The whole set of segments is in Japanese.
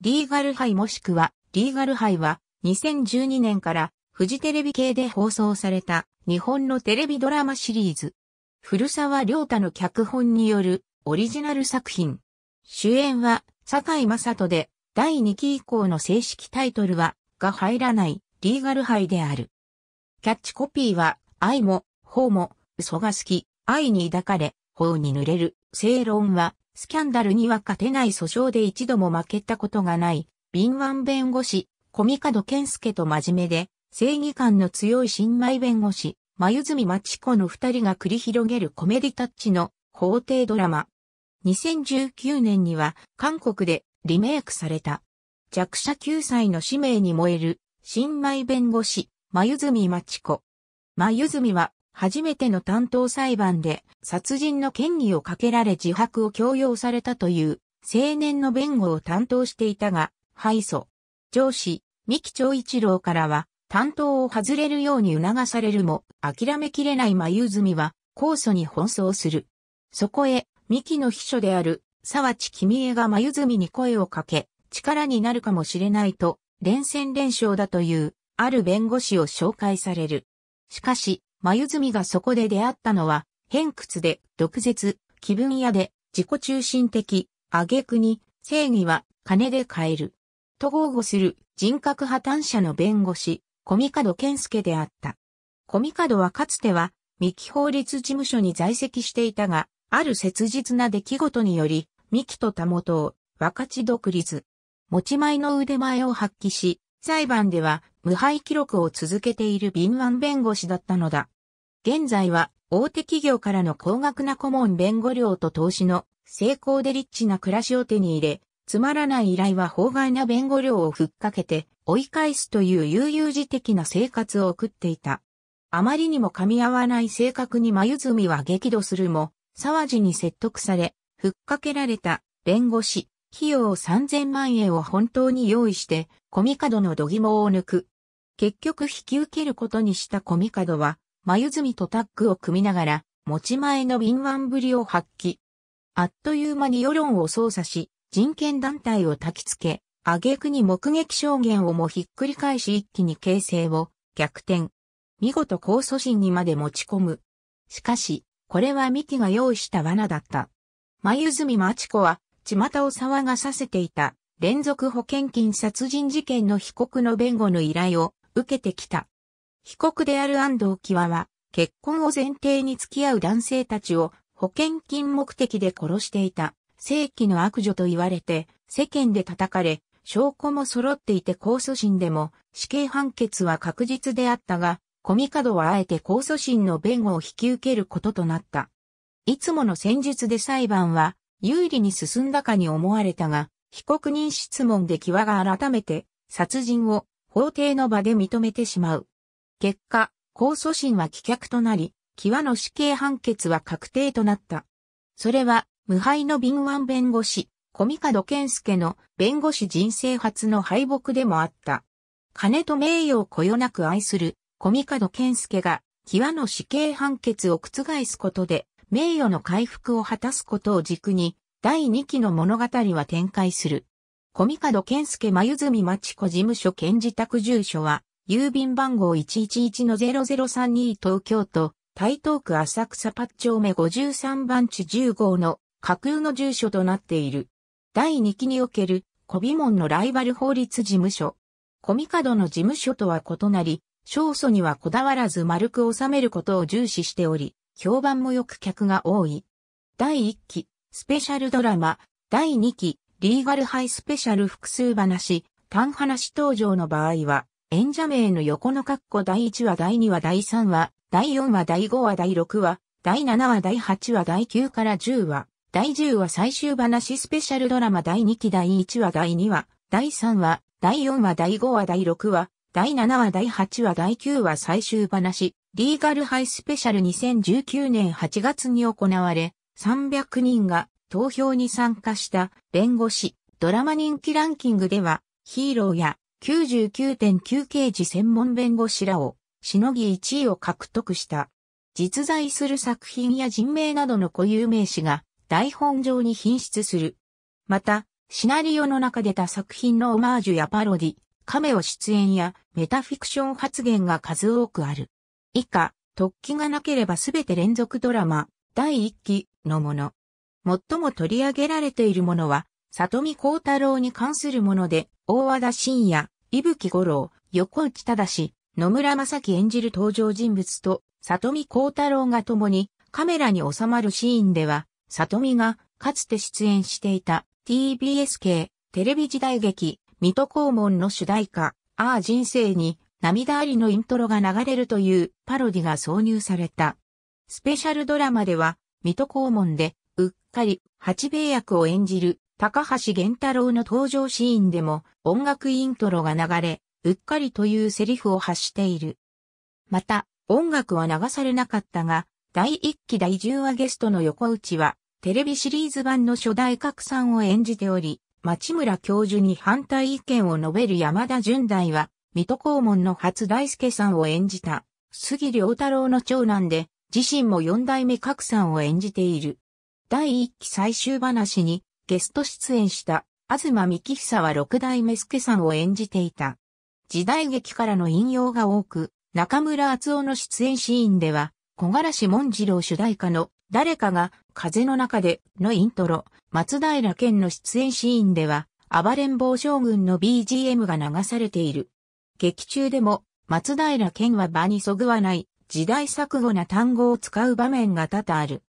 リーガルハイもしくは、リーガルハイは、2012年からフジテレビ系で放送された日本のテレビドラマシリーズ。古沢良太の脚本によるオリジナル作品。主演は、坂井雅人で、第2期以降の正式タイトルは、が入らない、リーガルハイである。キャッチコピーは、愛も、法も、嘘が好き、愛に抱かれ、法に濡れる、正論は、スキャンダルには勝てない訴訟で一度も負けたことがない、敏腕弁護士、小見門健介と真面目で、正義感の強い新米弁護士、眉住町子の二人が繰り広げるコメディタッチの法廷ドラマ。2019年には韓国でリメイクされた。弱者救済の使命に燃える新米弁護士、眉住町子。眉住は初めての担当裁判で殺人の権利をかけられ自白を強要されたという青年の弁護を担当していたが、敗訴。上司、三木長一郎からは担当を外れるように促されるも、諦めきれない眉積は控訴に奔走する。そこへ、三木の秘書である沢地君江が眉積に声をかけ、力になるかもしれないと、連戦連勝だという、ある弁護士を紹介される。しかし、眉積がそこで出会ったのは、偏屈で、毒舌、気分屋で、自己中心的、挙句に、正義は金で買える。と豪語する人格破綻者の弁護士、コド・ケン健介であった。コミカドはかつては、三木法律事務所に在籍していたが、ある切実な出来事により、三木と田本を分かち独立。持ち前の腕前を発揮し、裁判では無敗記録を続けている敏腕弁護士だったのだ。現在は大手企業からの高額な顧問弁護料と投資の成功でリッチな暮らしを手に入れ、つまらない依頼は法外な弁護料をふっかけて追い返すという悠々自適な生活を送っていた。あまりにも噛み合わない性格に眉住は激怒するも、沢地に説得され、ふっかけられた弁護士、費用3000万円を本当に用意して、コミカドの度肝を抜く。結局引き受けることにしたコミカドは、眉積とタッグを組みながら、持ち前の敏腕ぶりを発揮。あっという間に世論を操作し、人権団体を焚きつけ、挙句に目撃証言をもひっくり返し一気に形勢を逆転。見事控訴審にまで持ち込む。しかし、これはミキが用意した罠だった。眉積真知子は巷を騒がさせていた連続保険金殺人事件の被告の弁護の依頼を受けてきた。被告である安藤キワは結婚を前提に付き合う男性たちを保険金目的で殺していた正規の悪女と言われて世間で叩かれ証拠も揃っていて控訴審でも死刑判決は確実であったが、コミカドはあえて控訴審の弁護を引き受けることとなった。いつもの戦術で裁判は有利に進んだかに思われたが、被告人質問でキワが改めて殺人を法廷の場で認めてしまう。結果、控訴審は棄却となり、キワの死刑判決は確定となった。それは、無敗の敏腕弁護士、小見門健介の弁護士人生初の敗北でもあった。金と名誉をこよなく愛する小見門健介が、キワの死刑判決を覆すことで、名誉の回復を果たすことを軸に、第2期の物語は展開する。小ケ・マ健介真由町子事務所兼自宅住所は、郵便番号111-0032東京都、台東区浅草八丁目53番地10号の架空の住所となっている。第2期における、小美門のライバル法律事務所。小カドの事務所とは異なり、勝訴にはこだわらず丸く収めることを重視しており、評判もよく客が多い。第1期、スペシャルドラマ、第2期、リーガルハイスペシャル複数話、単話登場の場合は、演者名の横の括弧第1話第2話第3話、第4話第5話第6話、第7話第8話第9から10話、第10話最終話スペシャルドラマ第2期第1話第2話、第3話、第4話第5話第6話、第7話第8話第9話最終話、リーガルハイスペシャル2019年8月に行われ、300人が投票に参加した弁護士ドラマ人気ランキングでは、ヒーローや99.9刑事専門弁護士らをしのぎ1位を獲得した。実在する作品や人名などの固有名詞が台本上に品質する。また、シナリオの中でた作品のオマージュやパロディ、カメオ出演やメタフィクション発言が数多くある。以下、突起がなければすべて連続ドラマ、第1期のもの。最も取り上げられているものは、里見光太郎に関するもので、大和田信也、伊吹五郎、横内忠、野村正樹演じる登場人物と、里見光太郎が共にカメラに収まるシーンでは、里見がかつて出演していた TBS 系テレビ時代劇、水戸黄門の主題歌、ああ人生に涙ありのイントロが流れるというパロディが挿入された。スペシャルドラマでは、水戸黄門で、うっかり、八兵衛役を演じる、高橋玄太郎の登場シーンでも、音楽イントロが流れ、うっかりというセリフを発している。また、音楽は流されなかったが、第一期第10話ゲストの横内は、テレビシリーズ版の初代拡散を演じており、町村教授に反対意見を述べる山田純大は、水戸黄門の初大輔さんを演じた、杉良太郎の長男で、自身も四代目角さんを演じている。第一期最終話にゲスト出演した、東幹久は六代目助さんを演じていた。時代劇からの引用が多く、中村敦夫の出演シーンでは、木枯らし紋次郎主題歌の誰かが風の中でのイントロ、松平健の出演シーンでは、暴れん坊将軍の BGM が流されている。劇中でも、松平健は場にそぐわない、時代錯誤な単語を使う場面が多々ある。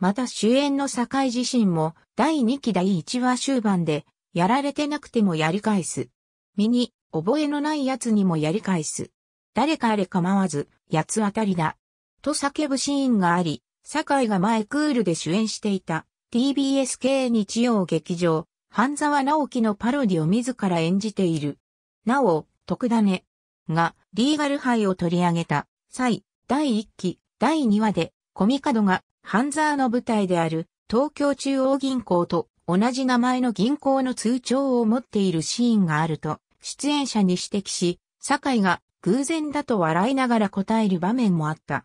また主演の坂井自身も、第2期第1話終盤で、やられてなくてもやり返す。身に、覚えのない奴にもやり返す。誰かあれ構わず、八つ当たりだ。と叫ぶシーンがあり、坂井が前クールで主演していた TBS 系日曜劇場、半沢直樹のパロディを自ら演じている。なお、徳種がリーガル杯を取り上げた際、第1期、第2話で、コミカドがハンザーの舞台である東京中央銀行と同じ名前の銀行の通帳を持っているシーンがあると、出演者に指摘し、酒井が偶然だと笑いながら答える場面もあった。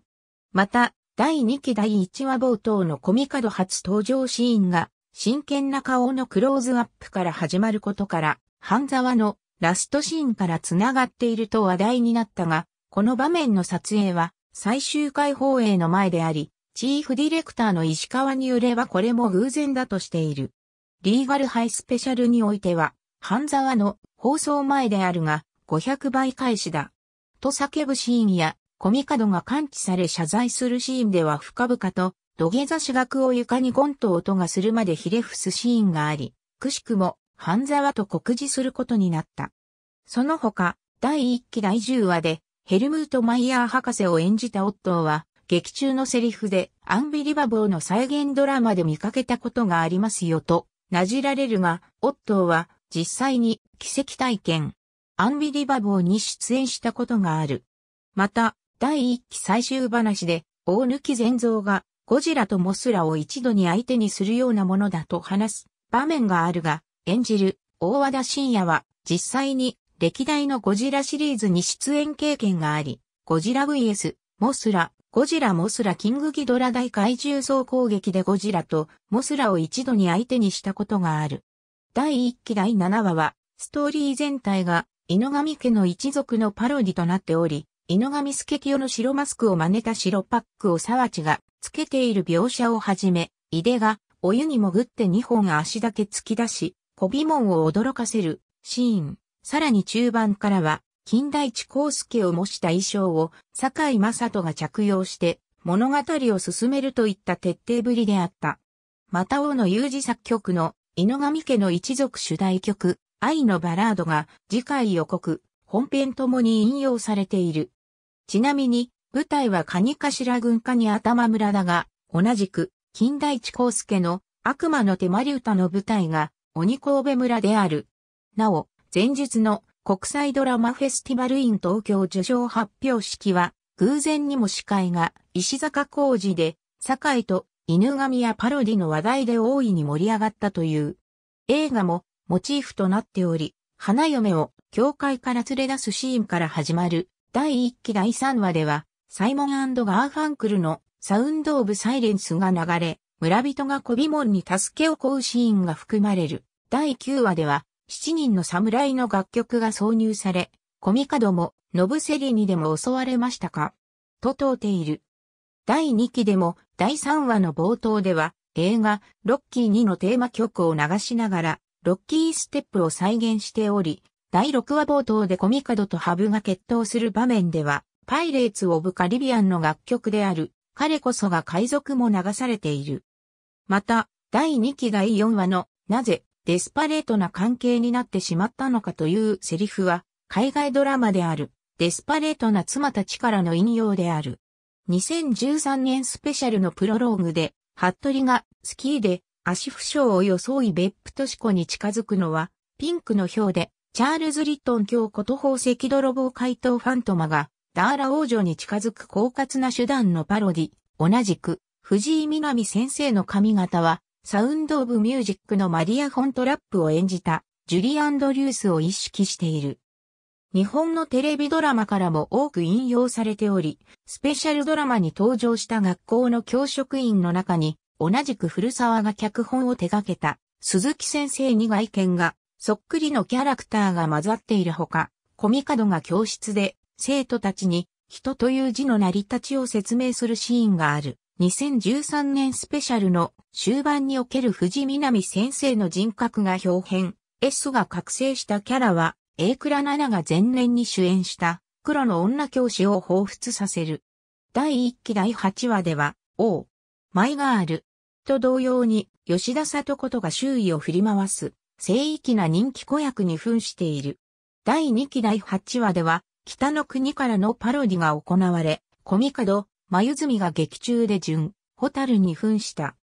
また、第2期第1話冒頭のコミカド初登場シーンが、真剣な顔のクローズアップから始まることから、半沢のラストシーンから繋がっていると話題になったが、この場面の撮影は最終回放映の前であり、チーフディレクターの石川によればこれも偶然だとしている。リーガルハイスペシャルにおいては、半沢の放送前であるが、500倍返しだ。と叫ぶシーンや、コミカドが感知され謝罪するシーンでは深々と、土下座し額を床にゴンと音がするまでひれ伏すシーンがあり、くしくも半沢と告示することになった。その他、第1期第10話で、ヘルムート・マイヤー博士を演じたオットーは、劇中のセリフで、アンビリバボーの再現ドラマで見かけたことがありますよと、なじられるが、オットーは、実際に、奇跡体験、アンビリバボーに出演したことがある。また、第1期最終話で、大貫善造が、ゴジラとモスラを一度に相手にするようなものだと話す場面があるが、演じる大和田信也は実際に歴代のゴジラシリーズに出演経験があり、ゴジラ VS モスラ、ゴジラモスラキングギドラ大怪獣総攻撃でゴジラとモスラを一度に相手にしたことがある。第1期第7話は、ストーリー全体が犬神家の一族のパロディとなっており、犬神助清の白マスクを真似た白パックを沢地がつけている描写をはじめ、井出がお湯に潜って2本足だけ突き出し、ポビモンを驚かせるシーン、さらに中盤からは、金田一光介を模した衣装を、坂井正人が着用して、物語を進めるといった徹底ぶりであった。また、大の裕事作曲の、井上家の一族主題曲、愛のバラードが、次回予告、本編ともに引用されている。ちなみに、舞台はカニカシラ軍下に頭村だが、同じく、金田一光介の悪魔の手まり歌の舞台が鬼神戸村である。なお、前述の国際ドラマフェスティバルイン東京受賞発表式は、偶然にも司会が石坂浩二で、堺と犬神やパロディの話題で大いに盛り上がったという。映画もモチーフとなっており、花嫁を教会から連れ出すシーンから始まる第1期第3話では、サイモンガーファンクルのサウンドオブサイレンスが流れ、村人が小ビモンに助けを請うシーンが含まれる。第9話では、7人の侍の楽曲が挿入され、コミカドも、ノブセリにでも襲われましたかと問うている。第2期でも、第3話の冒頭では、映画、ロッキー2のテーマ曲を流しながら、ロッキーステップを再現しており、第6話冒頭でコミカドとハブが決闘する場面では、パイレーツ・オブ・カリビアンの楽曲である、彼こそが海賊も流されている。また、第2期第4話の、なぜ、デスパレートな関係になってしまったのかというセリフは、海外ドラマである、デスパレートな妻たちからの引用である。2013年スペシャルのプロローグで、服部がスキーで足負傷を装い別府とし子に近づくのは、ピンクの表で、チャールズ・リットン教こと宝石泥棒怪盗ファントマが、ダーラ王女に近づく狡猾な手段のパロディ、同じく、藤井みなみ先生の髪型は、サウンド・オブ・ミュージックのマリア・フォントラップを演じたジュリー・アンドリュースを意識している。日本のテレビドラマからも多く引用されており、スペシャルドラマに登場した学校の教職員の中に、同じく古沢が脚本を手掛けた、鈴木先生に外見が、そっくりのキャラクターが混ざっているほか、コミカドが教室で、生徒たちに、人という字の成り立ちを説明するシーンがある。2013年スペシャルの終盤における藤南先生の人格が表変、S が覚醒したキャラは、A 倉奈々が前年に主演した黒の女教師を彷彿させる。第1期第8話では、O、マイガールと同様に吉田里子とが周囲を振り回す、聖域な人気子役に扮している。第2期第8話では、北の国からのパロディが行われ、コミカド、眉墨が劇中で順、ホタルに扮した。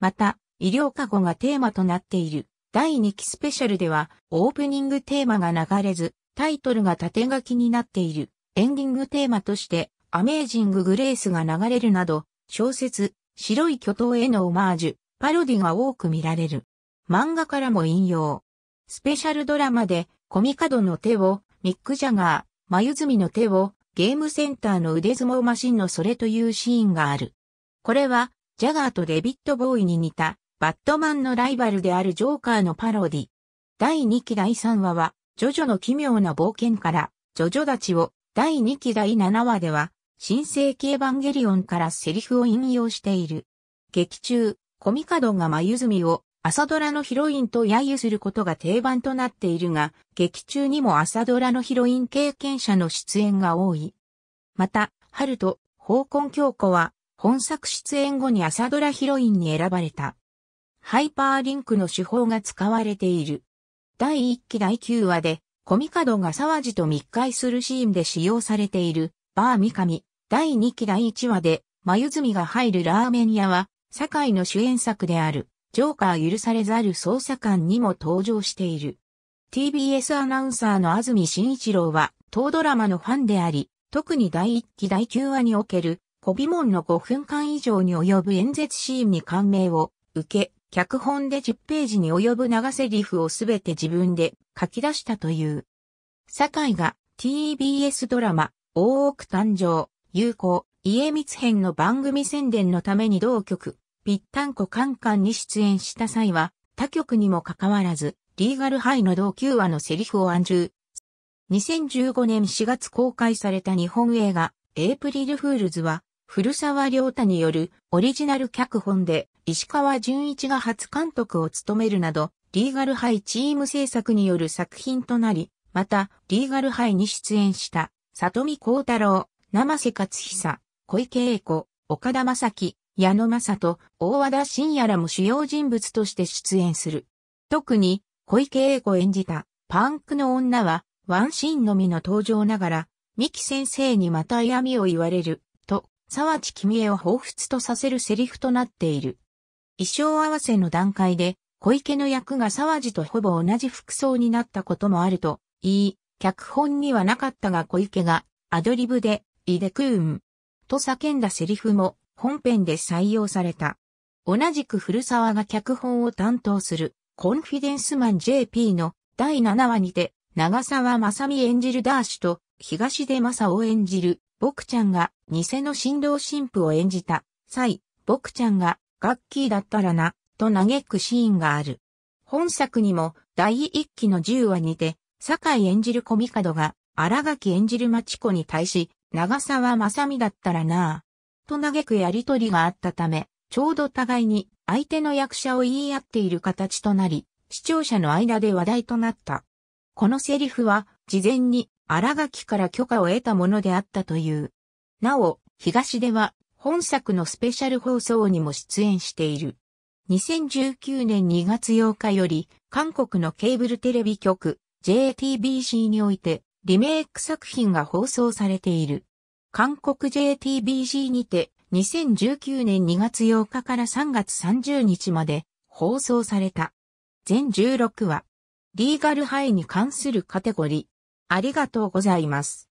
また、医療過護がテーマとなっている第2期スペシャルではオープニングテーマが流れず、タイトルが縦書きになっているエンディングテーマとしてアメージング・グレースが流れるなど、小説、白い巨頭へのオマージュ、パロディが多く見られる。漫画からも引用。スペシャルドラマでコミカドの手を、ミック・ジャガー、眉墨の手を、ゲームセンターの腕相撲マシンのそれというシーンがある。これは、ジャガーとデビットボーイに似た、バットマンのライバルであるジョーカーのパロディ。第2期第3話は、ジョジョの奇妙な冒険から、ジョジョたちを、第2期第7話では、新世紀エヴァンゲリオンからセリフを引用している。劇中、コミカドが眉墨を朝ドラのヒロインと揶揄することが定番となっているが、劇中にも朝ドラのヒロイン経験者の出演が多い。また、春と、宝根京子は、本作出演後に朝ドラヒロインに選ばれた。ハイパーリンクの手法が使われている。第1期第9話で、コミカドが沢地と密会するシーンで使用されている、バー三上。第2期第1話で、眉積が入るラーメン屋は、堺の主演作である。ジョーカー許されざる捜査官にも登場している。TBS アナウンサーの安住紳一郎は、当ドラマのファンであり、特に第1期第9話における、小ビ門の5分間以上に及ぶ演説シーンに感銘を受け、脚本で10ページに及ぶ長セリフをすべて自分で書き出したという。酒井が TBS ドラマ、大奥誕生、有効、家光編の番組宣伝のために同局、ぴったんこカンカンに出演した際は、他局にもかかわらず、リーガルハイの同級話のセリフを暗示。2015年4月公開された日本映画、エイプリルフールズは、古沢良太によるオリジナル脚本で、石川純一が初監督を務めるなど、リーガルハイチーム制作による作品となり、また、リーガルハイに出演した、里見光太郎、生瀬勝久、小池栄子、岡田正樹、矢野正人、大和田信也らも主要人物として出演する。特に、小池栄子演じた、パンクの女は、ワンシーンのみの登場ながら、三木先生にまた嫌味を言われる、と、沢地君江を彷彿とさせるセリフとなっている。衣装合わせの段階で、小池の役が沢地とほぼ同じ服装になったこともあるといい、脚本にはなかったが小池がアドリブで、イデクーン、と叫んだセリフも本編で採用された。同じく古沢が脚本を担当する、コンフィデンスマン JP の第7話にて、長沢さ美演じるダーシュと、東出正を演じる、ボクちゃんが、偽の新郎新婦を演じた、際、ボクちゃんが、ガッキーだったらな、と嘆くシーンがある。本作にも、第1期の10話にて、酒井演じるコミカドが、荒垣演じる町子に対し、長沢さ美だったらなと嘆くやりとりがあったため、ちょうど互いに相手の役者を言い合っている形となり、視聴者の間で話題となった。このセリフは、事前に荒垣から許可を得たものであったという。なお、東では、本作のスペシャル放送にも出演している。2019年2月8日より、韓国のケーブルテレビ局、JTBC において、リメイク作品が放送されている。韓国 JTBC にて2019年2月8日から3月30日まで放送された。全16話。リーガルハイに関するカテゴリー。ありがとうございます。